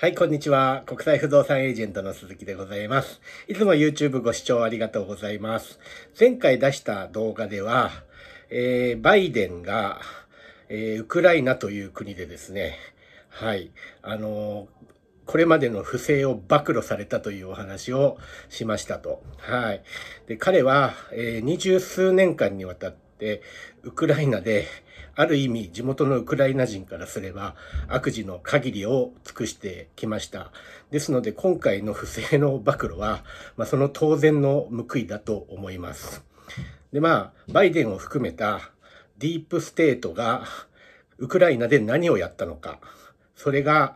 はい、こんにちは。国際不動産エージェントの鈴木でございます。いつも YouTube ご視聴ありがとうございます。前回出した動画では、えー、バイデンが、えー、ウクライナという国でですね、はい、あのーこれまでの不正を暴露されたというお話をしましたと。はい。で、彼は、えー、二十数年間にわたって、ウクライナで、ある意味地元のウクライナ人からすれば悪事の限りを尽くしてきました。ですので今回の不正の暴露は、まあ、その当然の報いだと思います。でまあ、バイデンを含めたディープステートがウクライナで何をやったのか。それが、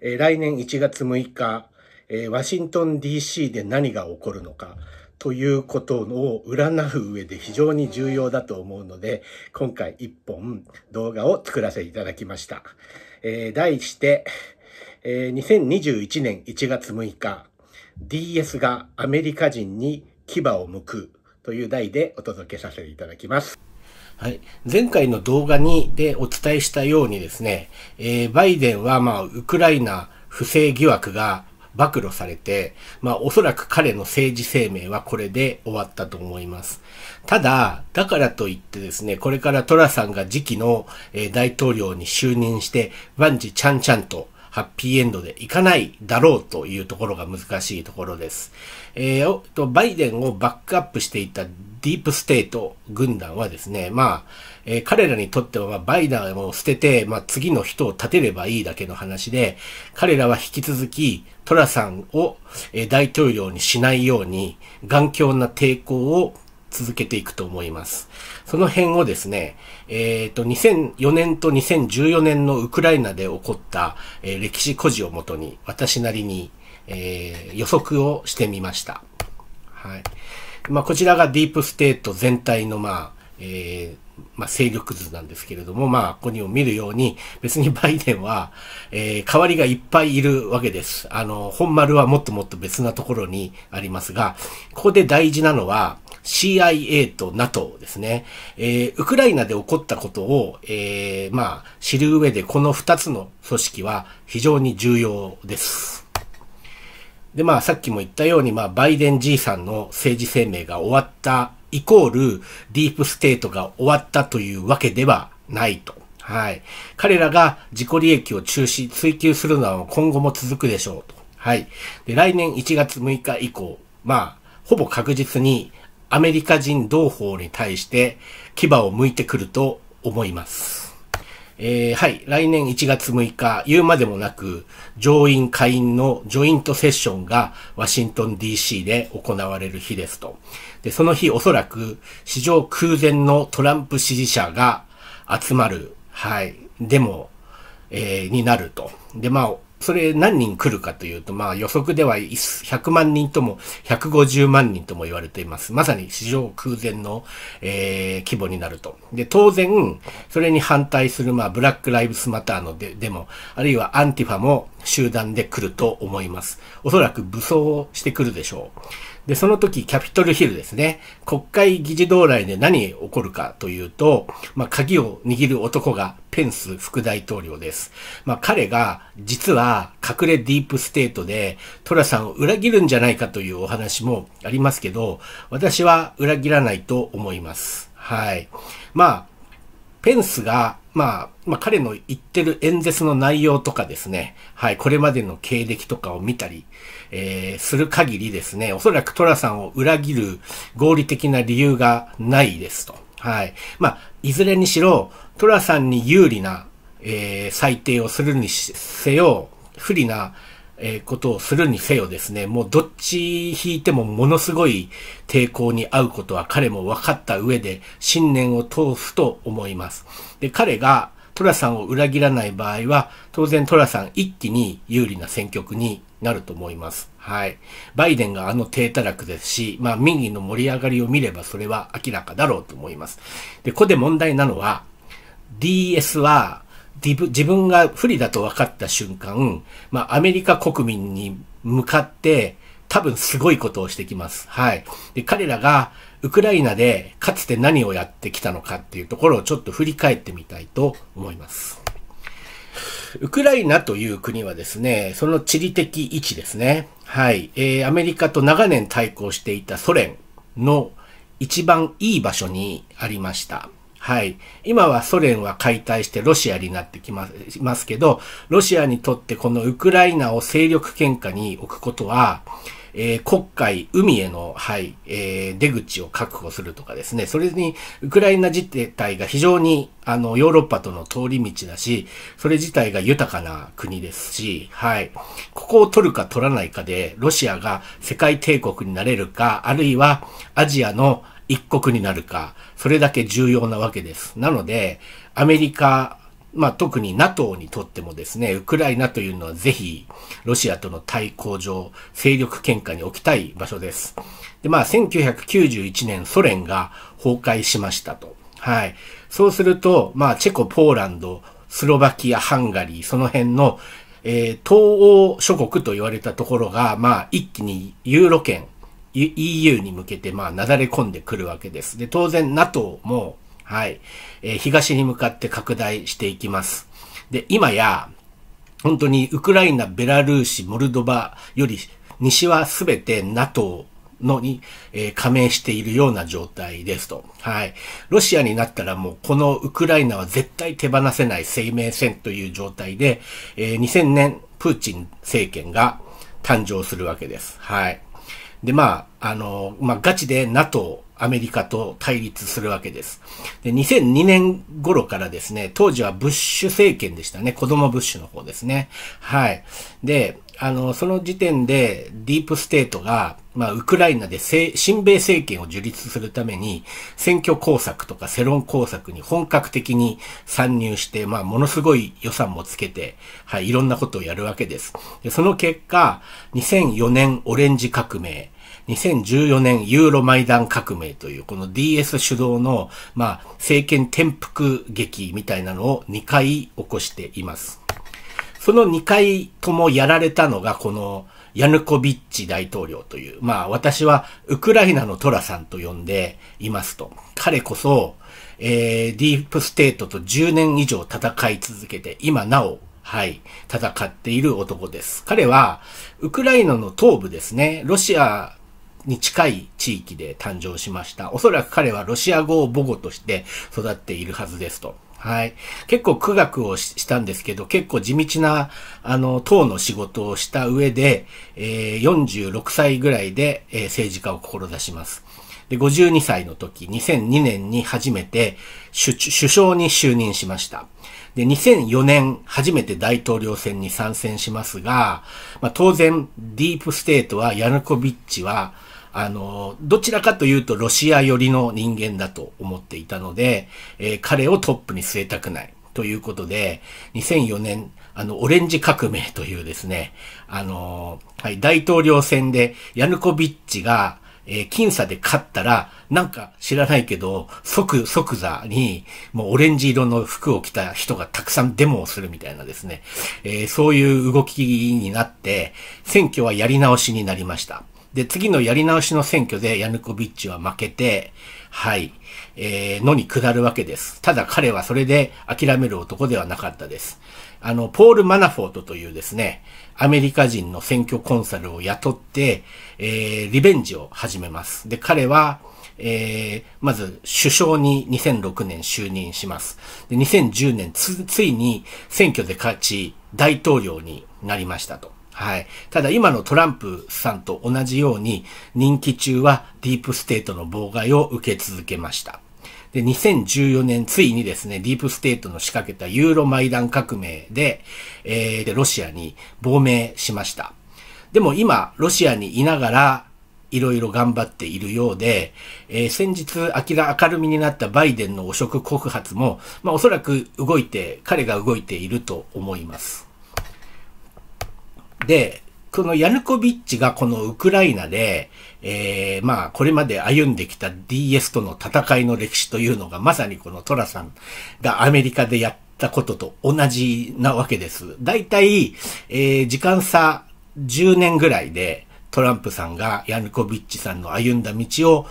えー、来年1月6日、えー、ワシントン DC で何が起こるのか。ということを占う上で非常に重要だと思うので、今回一本動画を作らせていただきました。えー、題して、えー、2021年1月6日、DS がアメリカ人に牙を向くという題でお届けさせていただきます。はい。前回の動画に、でお伝えしたようにですね、えー、バイデンは、まあ、ウクライナ不正疑惑が、暴露されて、まあおそらく彼の政治生命はこれで終わったと思います。ただ、だからといってですね、これからトラさんが次期の大統領に就任して、万事ちゃんちゃんと、ハッピーエンドでいかないだろうというところが難しいところです。えー、とバイデンをバックアップしていたディープステート軍団はですね、まあ、えー、彼らにとっては、まあ、バイデンを捨てて、まあ、次の人を立てればいいだけの話で、彼らは引き続きトラさんを、えー、大統領にしないように、頑強な抵抗を続けていくと思います。その辺をですね、えっ、ー、と、2004年と2014年のウクライナで起こった、えー、歴史故事をもとに、私なりに、えー、予測をしてみました。はい。まあ、こちらがディープステート全体の、まあ、えー、まあ、勢力図なんですけれども、まあ、ここにも見るように、別にバイデンは、えー、代わりがいっぱいいるわけです。あの、本丸はもっともっと別なところにありますが、ここで大事なのは、CIA と NATO ですね、えー、ウクライナで起こったことを、えー、まあ、知る上でこの二つの組織は非常に重要です。で、まあ、さっきも言ったように、まあ、バイデン爺さんの政治生命が終わったイコール、ディープステートが終わったというわけではないと。はい。彼らが自己利益を中止、追求するのは今後も続くでしょうと。はい。で、来年1月6日以降、まあ、ほぼ確実にアメリカ人同胞に対して牙を向いてくると思います。えー、はい、来年1月6日、言うまでもなく、上院下院のジョイントセッションがワシントン DC で行われる日ですと。で、その日おそらく史上空前のトランプ支持者が集まる、はい、デモ、えー、になると。で、まあ、それ何人来るかというと、まあ予測では100万人とも150万人とも言われています。まさに史上空前の、えー、規模になると。で、当然、それに反対する、まあブラックライブスマターのデデモ、あるいはアンティファも集団で来ると思います。おそらく武装してくるでしょう。で、その時、キャピトルヒルですね。国会議事堂内で何起こるかというと、まあ、鍵を握る男がペンス副大統領です。まあ、彼が実は隠れディープステートでトラさんを裏切るんじゃないかというお話もありますけど、私は裏切らないと思います。はい。まあ、ペンスがまあ、まあ、彼の言ってる演説の内容とかですね、はい、これまでの経歴とかを見たり、えー、する限りですね、おそらくトラさんを裏切る合理的な理由がないですと。はい。まあ、いずれにしろ、トラさんに有利な、えー、裁定をするにせよ、不利な、えことをするにせよですね、もうどっち引いてもものすごい抵抗に遭うことは彼も分かった上で信念を通すと思います。で、彼が寅さんを裏切らない場合は、当然寅さん一気に有利な選挙区になると思います。はい。バイデンがあの低たらくですし、まあ民意の盛り上がりを見ればそれは明らかだろうと思います。で、ここで問題なのは、DS は自分が不利だと分かった瞬間、まあ、アメリカ国民に向かって、多分すごいことをしてきます。はい。で、彼らがウクライナでかつて何をやってきたのかっていうところをちょっと振り返ってみたいと思います。ウクライナという国はですね、その地理的位置ですね。はい。えー、アメリカと長年対抗していたソ連の一番いい場所にありました。はい。今はソ連は解体してロシアになってきますけど、ロシアにとってこのウクライナを勢力圏下に置くことは、えー、国海、海への、はい、えー、出口を確保するとかですね、それに、ウクライナ自体が非常に、あの、ヨーロッパとの通り道だし、それ自体が豊かな国ですし、はい、ここを取るか取らないかで、ロシアが世界帝国になれるか、あるいはアジアの、一国になるか、それだけ重要なわけです。なので、アメリカ、まあ、特に NATO にとってもですね、ウクライナというのはぜひ、ロシアとの対抗上、勢力喧嘩に置きたい場所です。で、まあ、1991年ソ連が崩壊しましたと。はい。そうすると、まあ、チェコ、ポーランド、スロバキア、ハンガリー、その辺の、えー、東欧諸国と言われたところが、まあ、一気にユーロ圏、EU に向けて、まあ、なだれ込んでくるわけです。で、当然 NATO も、はい、えー、東に向かって拡大していきます。で、今や、本当にウクライナ、ベラルーシ、モルドバより西はすべて NATO のに、えー、加盟しているような状態ですと。はい。ロシアになったらもうこのウクライナは絶対手放せない生命線という状態で、えー、2000年プーチン政権が誕生するわけです。はい。で、まあ、あの、まあ、ガチで NATO、アメリカと対立するわけです。で、2002年頃からですね、当時はブッシュ政権でしたね。子供ブッシュの方ですね。はい。で、あの、その時点でディープステートが、まあ、ウクライナで親米政権を樹立するために、選挙工作とか世論工作に本格的に参入して、まあ、ものすごい予算もつけて、はい、いろんなことをやるわけです。でその結果、2004年オレンジ革命、2014年ユーロマイダン革命というこの DS 主導の、まあ、政権転覆劇みたいなのを2回起こしています。その2回ともやられたのが、この、ヤヌコビッチ大統領という、まあ私はウクライナのトラさんと呼んでいますと。彼こそ、えー、ディープステートと10年以上戦い続けて、今なお、はい、戦っている男です。彼は、ウクライナの東部ですね、ロシアに近い地域で誕生しました。おそらく彼はロシア語を母語として育っているはずですと。はい。結構苦学をしたんですけど、結構地道な、あの、党の仕事をした上で、えー、46歳ぐらいで、えー、政治家を志します。で、52歳の時、2002年に初めて首相に就任しました。で、2004年、初めて大統領選に参戦しますが、まあ、当然、ディープステートは、ヤヌコビッチは、あの、どちらかというとロシア寄りの人間だと思っていたので、えー、彼をトップに据えたくない。ということで、2004年、あの、オレンジ革命というですね、あの、はい、大統領選でヤヌコビッチが、えー、僅差で勝ったら、なんか知らないけど、即、即座に、もうオレンジ色の服を着た人がたくさんデモをするみたいなですね、えー、そういう動きになって、選挙はやり直しになりました。で、次のやり直しの選挙でヤヌコビッチは負けて、はい、えー、のに下るわけです。ただ彼はそれで諦める男ではなかったです。あの、ポール・マナフォートというですね、アメリカ人の選挙コンサルを雇って、えー、リベンジを始めます。で、彼は、えー、まず首相に2006年就任します。で、2010年つ、ついに選挙で勝ち、大統領になりましたと。はい。ただ今のトランプさんと同じように、任期中はディープステートの妨害を受け続けました。で、2014年、ついにですね、ディープステートの仕掛けたユーロマイダン革命で、えー、でロシアに亡命しました。でも今、ロシアにいながら、いろいろ頑張っているようで、えー、先日、明ら明るみになったバイデンの汚職告発も、まあ、おそらく動いて、彼が動いていると思います。で、このヤヌコビッチがこのウクライナで、えー、まあ、これまで歩んできた DS との戦いの歴史というのが、まさにこのトラさんがアメリカでやったことと同じなわけです。だいたい、えー、時間差10年ぐらいで、トランプさんがヤヌコビッチさんの歩んだ道を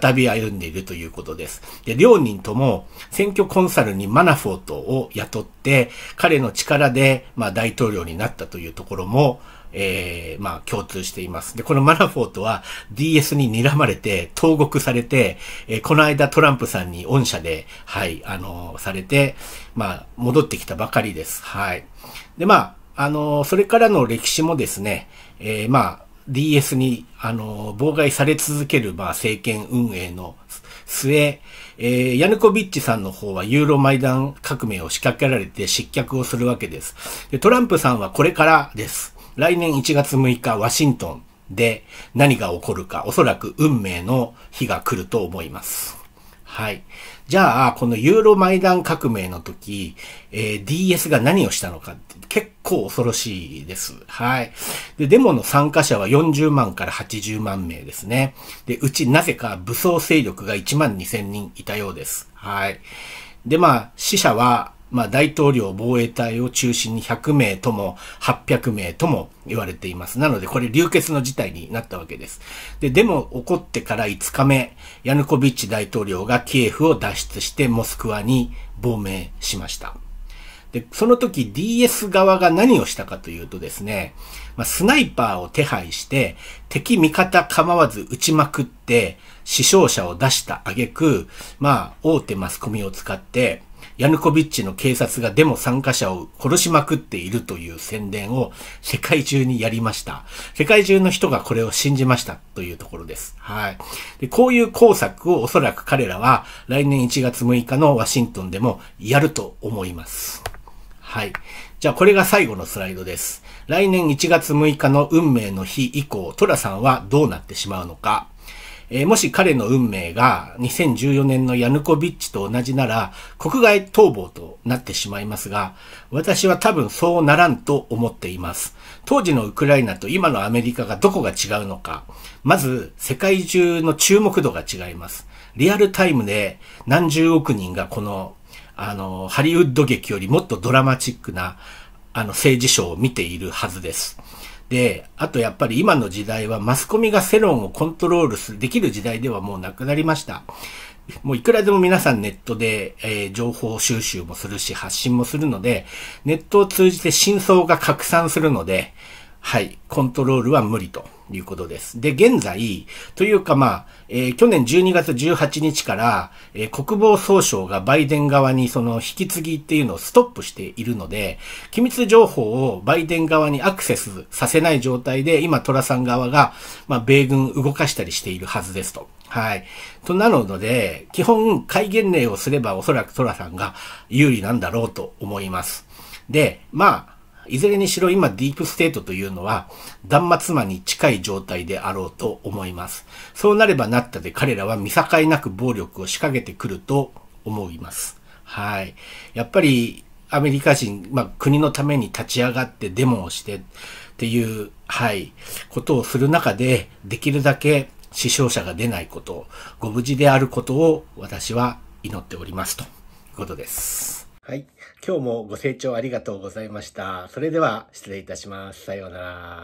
再び歩んでいるということです。で、両人とも選挙コンサルにマナフォートを雇って、彼の力で、まあ、大統領になったというところも、えー、まあ、共通しています。で、このマナフォートは DS に睨まれて、投獄されて、えー、この間トランプさんに恩赦で、はい、あのー、されて、まあ、戻ってきたばかりです。はい。で、まあ、あのー、それからの歴史もですね、えー、まあ、DS に、あの、妨害され続ける、まあ、政権運営の末、えー、ヤヌコビッチさんの方はユーロマイダン革命を仕掛けられて失脚をするわけです。でトランプさんはこれからです。来年1月6日、ワシントンで何が起こるか、おそらく運命の日が来ると思います。はい。じゃあ、このユーロマイダン革命の時、えー、DS が何をしたのかって結構恐ろしいです。はい。で、デモの参加者は40万から80万名ですね。で、うちなぜか武装勢力が1万2000人いたようです。はい。で、まあ、死者はまあ、大統領防衛隊を中心に100名とも800名とも言われています。なので、これ流血の事態になったわけです。で、でも起こってから5日目、ヤヌコビッチ大統領がキエフを脱出してモスクワに亡命しました。で、その時 DS 側が何をしたかというとですね、まあ、スナイパーを手配して、敵味方構わず撃ちまくって、死傷者を出した挙句、まあ、大手マスコミを使って、ヤヌコビッチの警察がデモ参加者を殺しまくっているという宣伝を世界中にやりました。世界中の人がこれを信じましたというところです。はい。でこういう工作をおそらく彼らは来年1月6日のワシントンでもやると思います。はい。じゃあこれが最後のスライドです。来年1月6日の運命の日以降、トラさんはどうなってしまうのか。えー、もし彼の運命が2014年のヤヌコビッチと同じなら、国外逃亡となってしまいますが、私は多分そうならんと思っています。当時のウクライナと今のアメリカがどこが違うのか、まず世界中の注目度が違います。リアルタイムで何十億人がこの、あの、ハリウッド劇よりもっとドラマチックな、あの、政治ショーを見ているはずです。で、あとやっぱり今の時代はマスコミが世論をコントロールする、できる時代ではもうなくなりました。もういくらでも皆さんネットで、えー、情報収集もするし発信もするので、ネットを通じて真相が拡散するので、はい、コントロールは無理ということです。で、現在、というかまあ、えー、去年12月18日から、えー、国防総省がバイデン側にその引き継ぎっていうのをストップしているので、機密情報をバイデン側にアクセスさせない状態で、今トラさん側が、まあ、米軍動かしたりしているはずですと。はい。となるので、基本、戒厳令をすればおそらくトラさんが有利なんだろうと思います。で、まあ、いずれにしろ今ディープステートというのは断末魔に近い状態であろうと思います。そうなればなったで彼らは見境なく暴力を仕掛けてくると思います。はい。やっぱりアメリカ人、まあ、国のために立ち上がってデモをしてっていう、はい、ことをする中でできるだけ死傷者が出ないこと、ご無事であることを私は祈っておりますということです。はい。今日もご清聴ありがとうございました。それでは失礼いたします。さようなら。